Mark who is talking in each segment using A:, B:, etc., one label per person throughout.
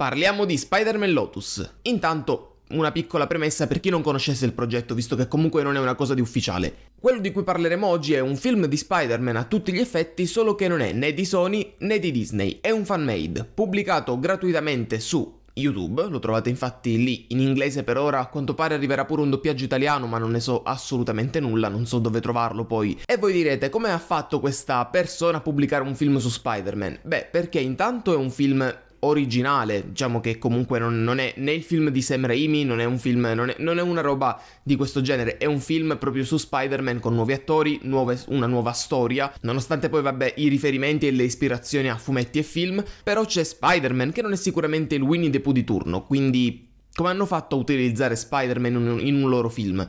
A: Parliamo di Spider-Man Lotus. Intanto una piccola premessa per chi non conoscesse il progetto, visto che comunque non è una cosa di ufficiale. Quello di cui parleremo oggi è un film di Spider-Man a tutti gli effetti, solo che non è né di Sony né di Disney, è un fan-made, pubblicato gratuitamente su YouTube, lo trovate infatti lì in inglese per ora, a quanto pare arriverà pure un doppiaggio italiano, ma non ne so assolutamente nulla, non so dove trovarlo poi. E voi direte come ha fatto questa persona a pubblicare un film su Spider-Man? Beh, perché intanto è un film originale, diciamo che comunque non, non, è né il film di Sam Raimi, non è un film, non è, non è, una roba di questo genere, è un film proprio su Spider-Man con nuovi attori, nuove, una nuova storia, nonostante poi vabbè i riferimenti e le ispirazioni a fumetti e film, però c'è Spider-Man che non è sicuramente il Winnie the Pooh di turno, quindi come hanno fatto a utilizzare Spider-Man in un, in un loro film?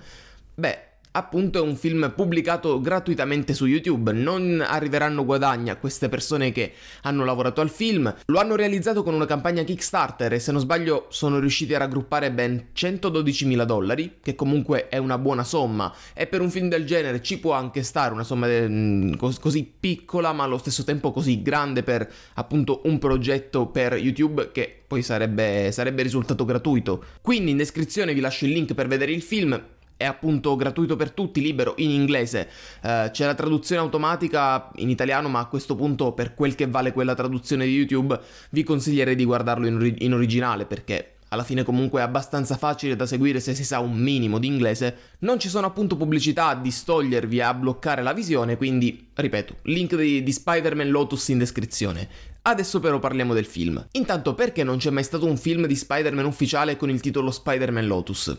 A: Beh, appunto è un film pubblicato gratuitamente su YouTube, non arriveranno guadagni a queste persone che hanno lavorato al film, lo hanno realizzato con una campagna Kickstarter e se non sbaglio sono riusciti a raggruppare ben 112.000 dollari, che comunque è una buona somma e per un film del genere ci può anche stare una somma de- eh, mm, così piccola ma allo stesso tempo così grande per appunto un progetto per YouTube che poi sarebbe, sarebbe risultato gratuito. Quindi in descrizione vi lascio il link per vedere il film, è appunto gratuito per tutti, libero in inglese. Eh, c'è la traduzione automatica in italiano, ma a questo punto, per quel che vale quella traduzione di YouTube, vi consiglierei di guardarlo in, ori- in originale perché alla fine comunque è abbastanza facile da seguire se si sa un minimo di inglese, non ci sono appunto pubblicità a distogliervi e a bloccare la visione, quindi ripeto, link di, di Spider-Man Lotus in descrizione. Adesso però parliamo del film. Intanto perché non c'è mai stato un film di Spider-Man ufficiale con il titolo Spider-Man Lotus?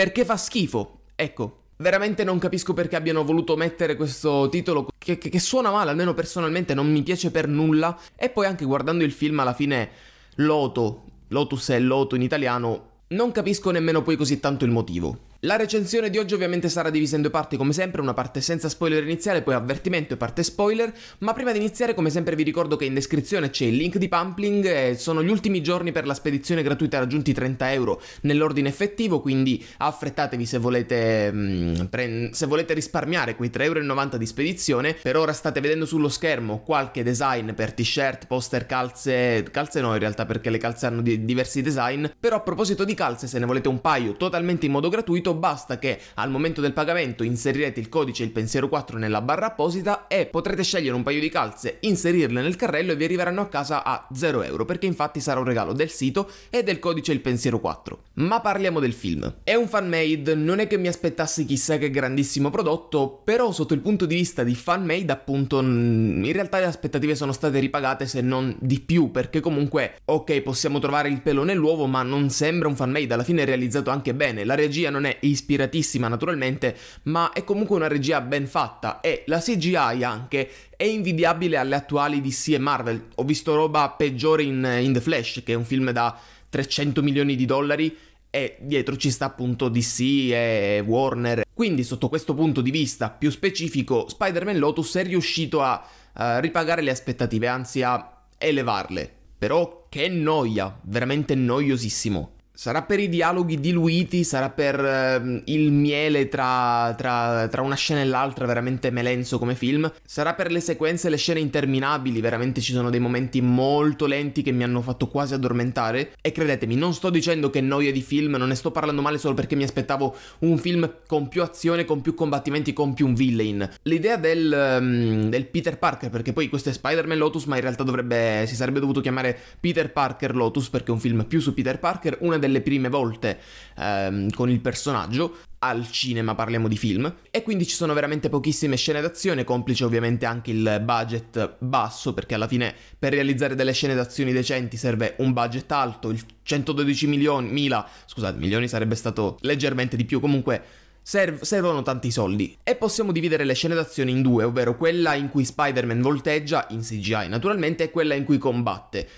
A: Perché fa schifo. Ecco, Veramente non capisco perché abbiano voluto mettere questo titolo che, che, che, suona male, almeno personalmente non mi piace per nulla. E poi anche guardando il film alla fine Loto, Lotus è Loto in italiano, non capisco nemmeno poi così tanto il motivo. La recensione di oggi ovviamente sarà divisa in due parti come sempre, una parte senza spoiler iniziale, poi avvertimento e parte spoiler, ma prima di iniziare come sempre vi ricordo che in descrizione c'è il link di Pumpling, eh, sono gli ultimi giorni per la spedizione gratuita raggiunti 30 euro nell'ordine effettivo, quindi affrettatevi se volete, mh, mm, pre- se volete risparmiare quei 3,90 euro di spedizione, per ora state vedendo sullo schermo qualche design per t-shirt, poster, calze, calze no in realtà perché le calze hanno di- diversi design, però a proposito di calze se ne volete un paio totalmente in modo gratuito, gratuito, basta che al momento del pagamento inserirete il codice il pensiero 4 nella barra apposita e potrete scegliere un paio di calze, inserirle nel carrello e vi arriveranno a casa a 0 euro, perché infatti sarà un regalo del sito e del codice il pensiero 4. Ma parliamo del film. È un fan made, non è che mi aspettassi chissà che grandissimo prodotto, però sotto il punto di vista di fan made appunto in realtà le aspettative sono state ripagate se non di più, perché comunque ok possiamo trovare il pelo nell'uovo, ma non sembra un fan made, alla fine è realizzato anche bene, la regia non è ispiratissima naturalmente, ma è comunque una regia ben fatta e la CGI anche è invidiabile alle attuali DC e Marvel. Ho visto roba peggiore in, in The Flash, che è un film da 300 milioni di dollari e dietro ci sta appunto DC e Warner. Quindi sotto questo punto di vista più specifico, Spider-Man Lotus è riuscito a, a ripagare le aspettative, anzi a elevarle. Però che noia, veramente noiosissimo. Sarà per i dialoghi diluiti, sarà per eh, il miele tra, tra, tra, una scena e l'altra, veramente melenso come film. Sarà per le sequenze e le scene interminabili, veramente ci sono dei momenti molto lenti che mi hanno fatto quasi addormentare. E credetemi, non sto dicendo che noia di film, non ne sto parlando male solo perché mi aspettavo un film con più azione, con più combattimenti, con più un villain. L'idea del, um, del Peter Parker, perché poi questo è Spider-Man Lotus, ma in realtà dovrebbe, si sarebbe dovuto chiamare Peter Parker Lotus perché è un film più su Peter Parker, una delle delle prime volte ehm, con il personaggio, al cinema parliamo di film, e quindi ci sono veramente pochissime scene d'azione, complice ovviamente anche il budget basso, perché alla fine per realizzare delle scene d'azione decenti serve un budget alto, il 112 milioni, mila, scusate, milioni sarebbe stato leggermente di più, comunque Serv- servono tanti soldi. E possiamo dividere le scene d'azione in due, ovvero quella in cui Spider-Man volteggia, in CGI naturalmente, e quella in cui combatte.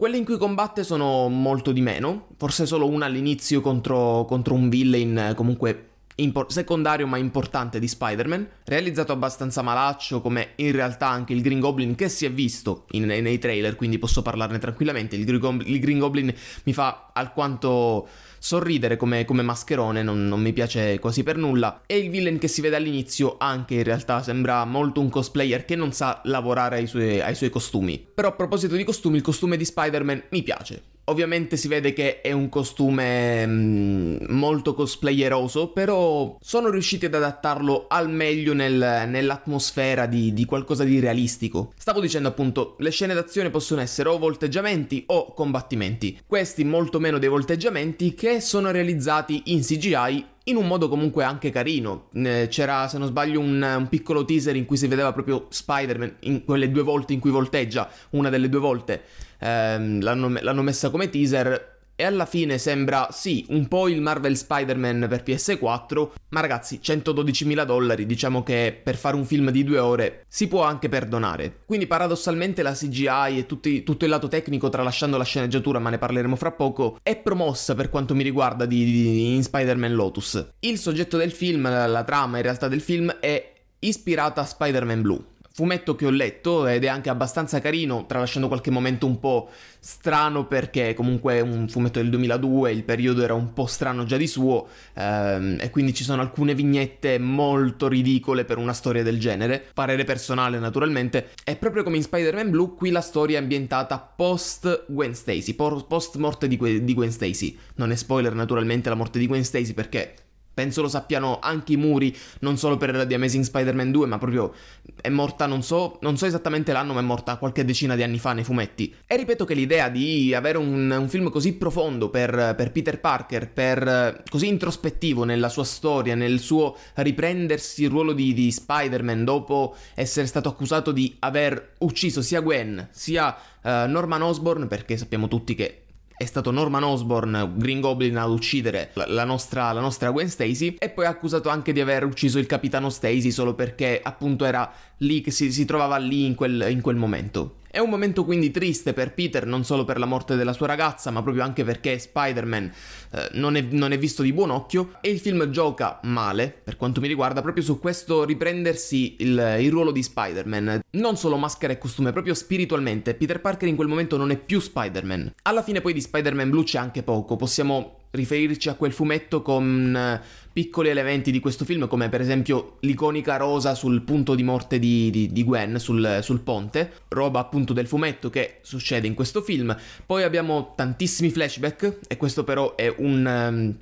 A: Quelle in cui combatte sono molto di meno, forse solo una all'inizio contro, contro un villain eh, comunque impor- secondario ma importante di Spider-Man, realizzato abbastanza malaccio come in realtà anche il Green Goblin che si è visto in, nei trailer, quindi posso parlarne tranquillamente, il Green Goblin, il Green Goblin mi fa alquanto sorridere come, come mascherone non, non, mi piace quasi per nulla. E il villain che si vede all'inizio anche in realtà sembra molto un cosplayer che non sa lavorare ai suoi, ai suoi costumi. Però a proposito di costumi, il costume di Spider-Man mi piace. Ovviamente si vede che è un costume mm, molto cosplayeroso, però sono riusciti ad adattarlo al meglio nel, nell'atmosfera di, di, qualcosa di realistico. Stavo dicendo appunto, le scene d'azione possono essere o volteggiamenti o combattimenti. Questi molto meno dei volteggiamenti che sono realizzati in CGI in un modo comunque anche carino. C'era, se non sbaglio, un, un, piccolo teaser in cui si vedeva proprio Spider-Man in quelle due volte in cui volteggia, una delle due volte ehm, l'hanno, l'hanno messa come teaser e alla fine sembra sì un po' il Marvel Spider-Man per PS4, ma ragazzi 112.000 dollari diciamo che per fare un film di due ore si può anche perdonare. Quindi paradossalmente la CGI e tutti, tutto il lato tecnico tralasciando la sceneggiatura ma ne parleremo fra poco è promossa per quanto mi riguarda di, di, in Spider-Man Lotus. Il soggetto del film, la, la trama in realtà del film è ispirata a Spider-Man Blue fumetto che ho letto ed è anche abbastanza carino, tralasciando qualche momento un po' strano perché comunque è un fumetto del 2002, il periodo era un po' strano già di suo ehm, e quindi ci sono alcune vignette molto ridicole per una storia del genere, parere personale naturalmente, e proprio come in Spider-Man Blue qui la storia è ambientata post Gwen Stacy, post morte di, que- Gwen Stacy, non è spoiler naturalmente la morte di Gwen Stacy perché penso lo sappiano anche i muri, non solo per The Amazing Spider-Man 2, ma proprio è morta, non so, non so esattamente l'anno, ma è morta qualche decina di anni fa nei fumetti. E ripeto che l'idea di avere un, un film così profondo per, per Peter Parker, per, così introspettivo nella sua storia, nel suo riprendersi il ruolo di, di Spider-Man dopo essere stato accusato di aver ucciso sia Gwen sia uh, Norman Osborn, perché sappiamo tutti che è stato Norman Osborn, Green Goblin, ad uccidere la nostra, la nostra Gwen Stacy e poi ha accusato anche di aver ucciso il capitano Stacy solo perché appunto era lì che si, si trovava lì in quel, in quel momento. È un momento quindi triste per Peter, non solo per la morte della sua ragazza, ma proprio anche perché Spider-Man eh, non, è, non, è, visto di buon occhio e il film gioca male, per quanto mi riguarda, proprio su questo riprendersi il, il ruolo di Spider-Man. Non solo maschera e costume, proprio spiritualmente. Peter Parker in quel momento non è più Spider-Man. Alla fine poi di Spider-Man Blue c'è anche poco, possiamo riferirci a quel fumetto con eh, piccoli elementi di questo film, come per esempio l'iconica rosa sul punto di morte di, di, di Gwen sul, sul, ponte, roba appunto del fumetto che succede in questo film. Poi abbiamo tantissimi flashback, e questo però è un. Um,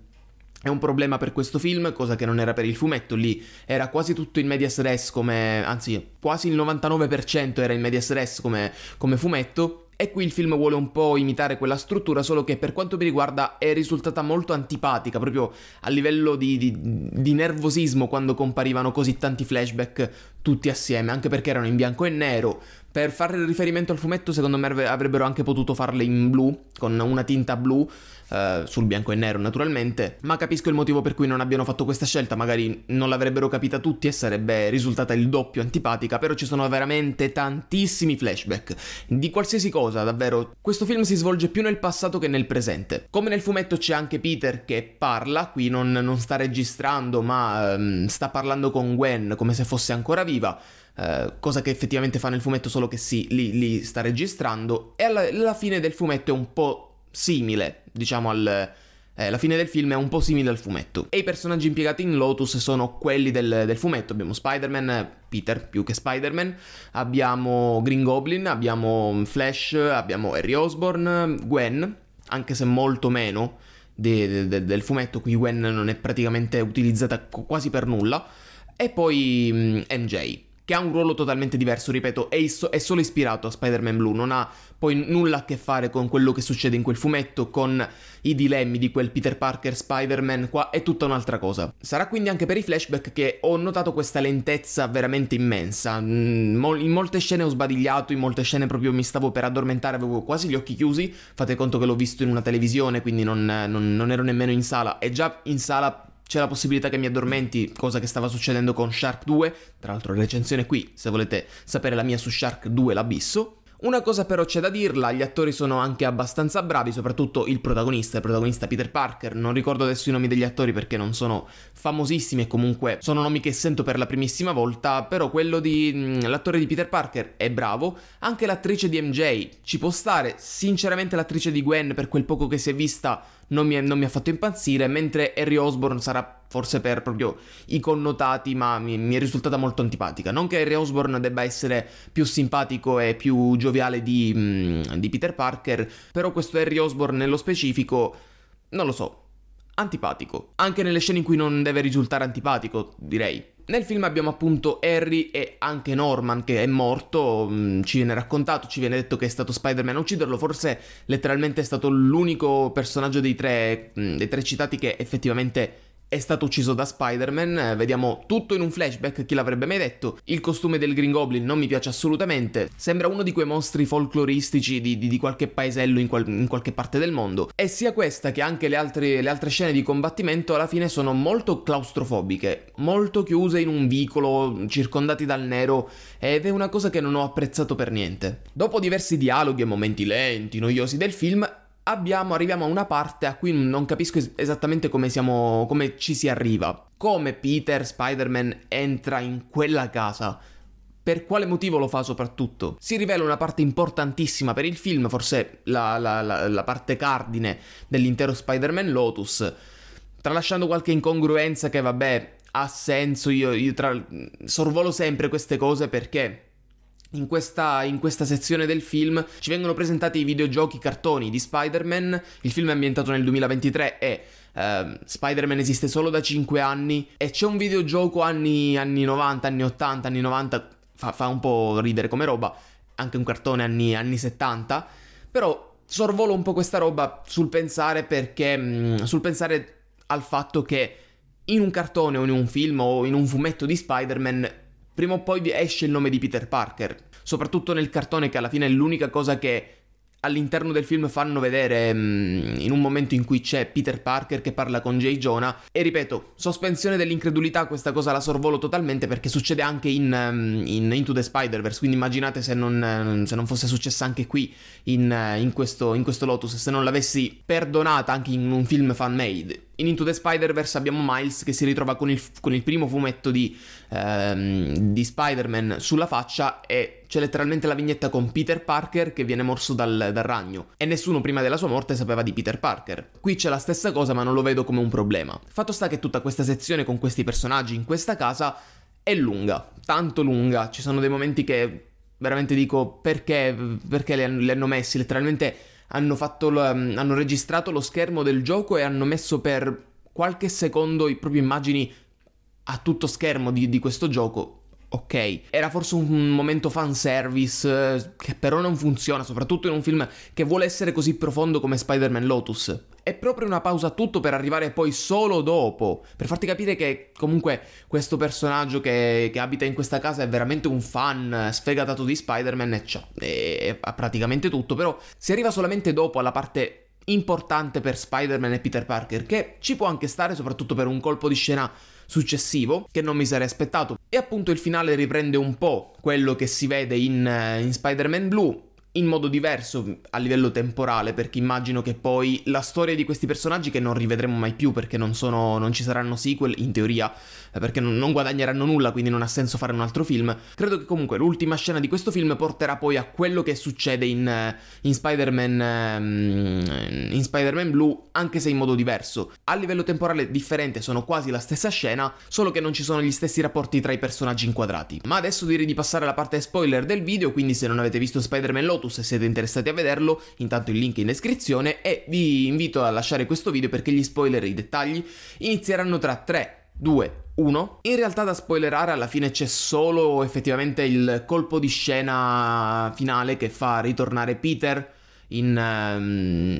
A: è un problema per questo film, cosa che non era per il fumetto, lì era quasi tutto in medias res come, anzi quasi il 99% era in medias res come, come fumetto, e qui il film vuole un po' imitare quella struttura, solo che per quanto mi riguarda è risultata molto antipatica, proprio a livello di, di, di nervosismo quando comparivano così tanti flashback tutti assieme, anche perché erano in bianco e nero. Per fare riferimento al fumetto, secondo me avrebbero anche potuto farle in blu, con una tinta blu, eh, sul bianco e nero naturalmente, ma capisco il motivo per cui non abbiano fatto questa scelta, magari non l'avrebbero capita tutti e sarebbe risultata il doppio antipatica, però ci sono veramente tantissimi flashback, di qualsiasi cosa davvero. Questo film si svolge più nel passato che nel presente. Come nel fumetto c'è anche Peter che parla, qui non, non sta registrando, ma ehm, sta parlando con Gwen come se fosse ancora vivo arriva, eh, cosa che effettivamente fa nel fumetto, solo che sì, lì, lì sta registrando, e alla, alla, fine del fumetto è un po' simile, diciamo al... Eh, la fine del film è un po' simile al fumetto. E i personaggi impiegati in Lotus sono quelli del, del fumetto. Abbiamo Spider-Man, Peter più che Spider-Man, abbiamo Green Goblin, abbiamo Flash, abbiamo Harry Osborn, Gwen, anche se molto meno de, de, de, del fumetto, qui Gwen non è praticamente utilizzata quasi per nulla. E poi MJ, mm, che ha un ruolo totalmente diverso, ripeto, è, is- è, solo ispirato a Spider-Man Blue, non ha poi nulla a che fare con quello che succede in quel fumetto, con i dilemmi di quel Peter Parker Spider-Man qua, è tutta un'altra cosa. Sarà quindi anche per i flashback che ho notato questa lentezza veramente immensa, mm, in molte scene ho sbadigliato, in molte scene proprio mi stavo per addormentare, avevo quasi gli occhi chiusi, fate conto che l'ho visto in una televisione, quindi non, non, non ero nemmeno in sala, è già in sala c'è la possibilità che mi addormenti, cosa che stava succedendo con Shark 2, tra l'altro recensione qui se volete sapere la mia su Shark 2 l'abisso. Una cosa però c'è da dirla, gli attori sono anche abbastanza bravi, soprattutto il protagonista, il protagonista Peter Parker, non ricordo adesso i nomi degli attori perché non sono famosissimi e comunque sono nomi che sento per la primissima volta, però quello di mm, l'attore di Peter Parker è bravo, anche l'attrice di MJ ci può stare, sinceramente l'attrice di Gwen per quel poco che si è vista non mi, è, non mi, ha fatto impazzire, mentre Harry Osborne sarà forse per proprio i connotati, ma mi, mi è risultata molto antipatica. Non che Harry Osborne debba essere più simpatico e più gioviale di, mm, di Peter Parker, però questo Harry Osborne nello specifico, non lo so, antipatico. Anche nelle scene in cui non deve risultare antipatico, direi. Nel film abbiamo appunto Harry e anche Norman che è morto, mm, ci viene raccontato, ci viene detto che è stato Spider-Man a ucciderlo, forse letteralmente è stato l'unico personaggio dei tre, mm, dei tre citati che effettivamente è stato ucciso da Spider-Man, eh, vediamo tutto in un flashback, chi l'avrebbe mai detto, il costume del Green Goblin non mi piace assolutamente, sembra uno di quei mostri folcloristici di, di, di qualche paesello in, qual- in, qualche parte del mondo, e sia questa che anche le altre, le altre scene di combattimento alla fine sono molto claustrofobiche, molto chiuse in un vicolo, circondati dal nero, ed è una cosa che non ho apprezzato per niente. Dopo diversi dialoghi e momenti lenti, noiosi del film, abbiamo, arriviamo a una parte a cui non capisco es- esattamente come, siamo, come ci si arriva. Come Peter Spider-Man entra in quella casa? Per quale motivo lo fa soprattutto? Si rivela una parte importantissima per il film, forse la, la, la, la parte cardine dell'intero Spider-Man Lotus, tralasciando qualche incongruenza che vabbè ha senso, io, io tra... sorvolo sempre queste cose perché in questa, in questa, sezione del film ci vengono presentati i videogiochi cartoni di Spider-Man, il film è ambientato nel 2023 e Uh, Spider-Man esiste solo da 5 anni e c'è un videogioco anni, anni 90, anni 80, anni 90, fa, fa, un po' ridere come roba, anche un cartone anni, anni 70, però sorvolo un po' questa roba sul pensare perché, mh, mm, sul pensare al fatto che in un cartone o in un film o in un fumetto di Spider-Man prima o poi esce il nome di Peter Parker, soprattutto nel cartone che alla fine è l'unica cosa che all'interno del film fanno vedere um, in un momento in cui c'è Peter Parker che parla con Jay Jonah e ripeto, sospensione dell'incredulità, questa cosa la sorvolo totalmente perché succede anche in, mm, in Into the Spider-Verse, quindi immaginate se non, mm, se non fosse successa anche qui in, in, questo, in questo Lotus, se non l'avessi perdonata anche in un film fan made. In Into the Spider-Verse abbiamo Miles che si ritrova con il, con il primo fumetto di, ehm, di, Spider-Man sulla faccia e c'è letteralmente la vignetta con Peter Parker che viene morso dal, dal, ragno e nessuno prima della sua morte sapeva di Peter Parker. Qui c'è la stessa cosa ma non lo vedo come un problema. Fatto sta che tutta questa sezione con questi personaggi in questa casa è lunga, tanto lunga, ci sono dei momenti che veramente dico perché, perché li hanno messi letteralmente hanno, fatto, ehm, hanno registrato lo schermo del gioco e hanno messo per qualche secondo i proprie immagini a tutto schermo di, di questo gioco. Ok, era forse un momento fanservice eh, che però non funziona, soprattutto in un film che vuole essere così profondo come Spider-Man Lotus è proprio una pausa a tutto per arrivare poi solo dopo, per farti capire che comunque questo personaggio che, che abita in questa casa è veramente un fan sfegatato di Spider-Man e, c'ha, e ha praticamente tutto, però si arriva solamente dopo alla parte importante per Spider-Man e Peter Parker, che ci può anche stare soprattutto per un colpo di scena successivo che non mi sarei aspettato. E appunto il finale riprende un po' quello che si vede in, in Spider-Man Blue, in modo diverso a livello temporale, perché immagino che poi la storia di questi personaggi che non rivedremo mai più perché non, sono, non ci saranno sequel, in teoria eh, perché non, non guadagneranno nulla, quindi non ha senso fare un altro film. Credo che comunque l'ultima scena di questo film porterà poi a quello che succede in, eh, in Spider-Man ehm, in Spider-Man Blue, anche se in modo diverso. A livello temporale differente sono quasi la stessa scena, solo che non ci sono gli stessi rapporti tra i personaggi inquadrati. Ma adesso direi di passare alla parte spoiler del video, quindi se non avete visto Spider-Man Lotus e siete interessati a vederlo, intanto il link è in descrizione e vi invito a lasciare questo video perché gli spoiler e i dettagli inizieranno tra 3, 2, 1. In realtà da spoilerare alla fine c'è solo effettivamente il colpo di scena finale che fa ritornare Peter in, um,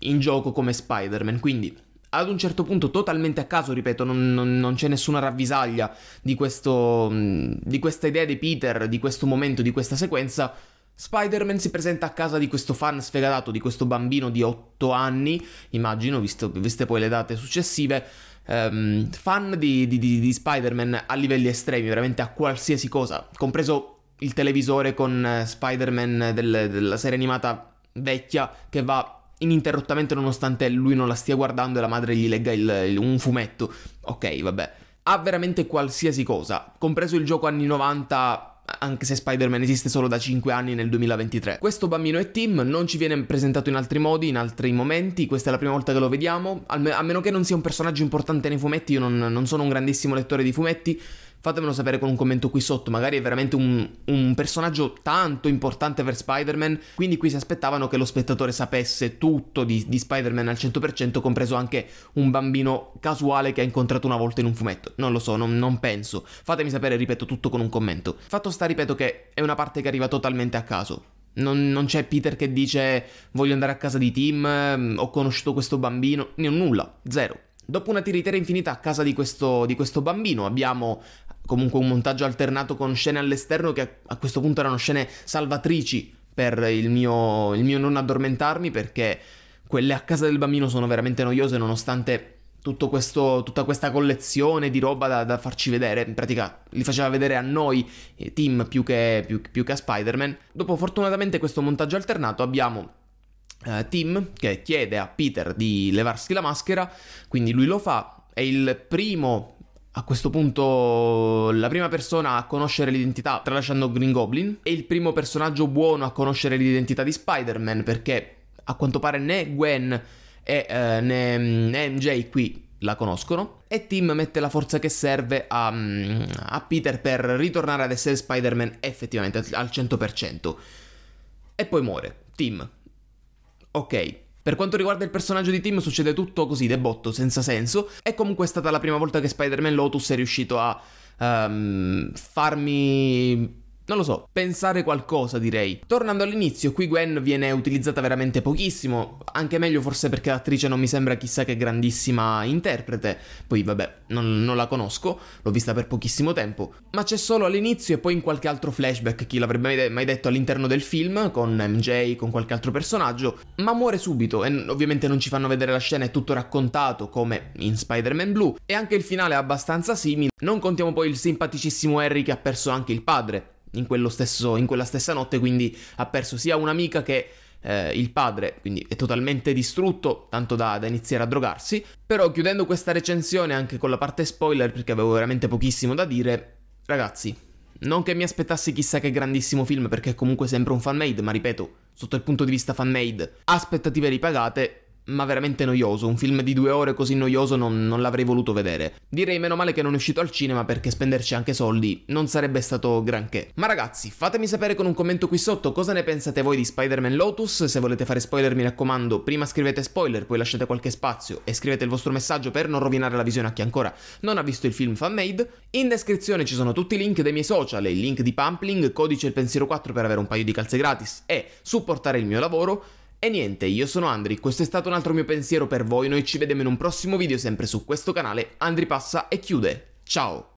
A: in gioco come Spider-Man. Quindi ad un certo punto, totalmente a caso, ripeto, non, non, non c'è nessuna ravvisaglia di, questo, di questa idea di Peter, di questo momento, di questa sequenza. Spider-Man si presenta a casa di questo fan sfegatato, di questo bambino di 8 anni, immagino, visto, viste poi le date successive, um, fan di, di, di Spider-Man a livelli estremi, veramente a qualsiasi cosa, compreso il televisore con eh, Spider-Man del, della serie animata vecchia che va ininterrottamente nonostante lui non la stia guardando e la madre gli legga il, il, un fumetto. Ok, vabbè. Ha veramente qualsiasi cosa, compreso il gioco anni 90 anche se Spider-Man esiste solo da 5 anni nel 2023. Questo bambino è Tim, non ci viene presentato in altri modi, in altri momenti, questa è la prima volta che lo vediamo, a meno che non sia un personaggio importante nei fumetti, io non, non sono un grandissimo lettore di fumetti, fatemelo sapere con un commento qui sotto, magari è veramente un, un, personaggio tanto importante per Spider-Man, quindi qui si aspettavano che lo spettatore sapesse tutto di, di Spider-Man al 100%, compreso anche un bambino casuale che ha incontrato una volta in un fumetto, non lo so, non, non penso, fatemi sapere, ripeto, tutto con un commento. Fatto sta, ripeto, che è una parte che arriva totalmente a caso, non, non, c'è Peter che dice voglio andare a casa di Tim, mm, ho conosciuto questo bambino, nulla, zero. Dopo una tiritera infinita a casa di questo, di questo bambino abbiamo comunque un montaggio alternato con scene all'esterno che a, a questo punto erano scene salvatrici per il mio, il mio non addormentarmi perché quelle a casa del bambino sono veramente noiose nonostante questo, tutta questa collezione di roba da, da, farci vedere, in pratica li faceva vedere a noi, eh, Tim, più che, più, più che a Spider-Man. Dopo fortunatamente questo montaggio alternato abbiamo eh, Tim che chiede a Peter di levarsi la maschera, quindi lui lo fa, è il primo a questo punto la prima persona a conoscere l'identità, tralasciando Green Goblin, è il primo personaggio buono a conoscere l'identità di Spider-Man perché a quanto pare né Gwen e, eh, né, mm, né MJ qui la conoscono e Tim mette la forza che serve a, mm, a Peter per ritornare ad essere Spider-Man effettivamente al 100% e poi muore. Tim, ok. Per quanto riguarda il personaggio di Tim succede tutto così, debotto, senza senso, È comunque stata la prima volta che Spider-Man Lotus è riuscito a um, farmi non lo so, pensare qualcosa direi. Tornando all'inizio, qui Gwen viene utilizzata veramente pochissimo, anche meglio forse perché l'attrice non mi sembra chissà che grandissima interprete, poi vabbè, non, non la conosco, l'ho vista per pochissimo tempo, ma c'è solo all'inizio e poi in qualche altro flashback, chi l'avrebbe mai detto all'interno del film, con MJ, con qualche altro personaggio, ma muore subito e ovviamente non ci fanno vedere la scena, è tutto raccontato come in Spider-Man Blue e anche il finale è abbastanza simile, non contiamo poi il simpaticissimo Harry che ha perso anche il padre in, stesso, in quella stessa notte, quindi ha perso sia un'amica che eh, il padre, quindi è totalmente distrutto, tanto da, da, iniziare a drogarsi. Però chiudendo questa recensione anche con la parte spoiler, perché avevo veramente pochissimo da dire, ragazzi, non che mi aspettassi chissà che grandissimo film, perché è comunque sempre un fan-made, ma ripeto, sotto il punto di vista fan-made, aspettative ripagate, ma veramente noioso. Un film di due ore così noioso non, non, l'avrei voluto vedere. Direi meno male che non è uscito al cinema perché spenderci anche soldi non sarebbe stato granché. Ma ragazzi, fatemi sapere con un commento qui sotto cosa ne pensate voi di Spider-Man Lotus. Se volete fare spoiler, mi raccomando, prima scrivete spoiler, poi lasciate qualche spazio e scrivete il vostro messaggio per non rovinare la visione a chi ancora non ha visto il film fanmade. In descrizione ci sono tutti i link dei miei social, il link di Pumpling, codice il pensiero 4 per avere un paio di calze gratis e supportare il mio lavoro. E niente, io sono Andri, questo è stato un altro mio pensiero per voi, noi ci vediamo in un prossimo video sempre su questo canale, Andri passa e chiude, ciao!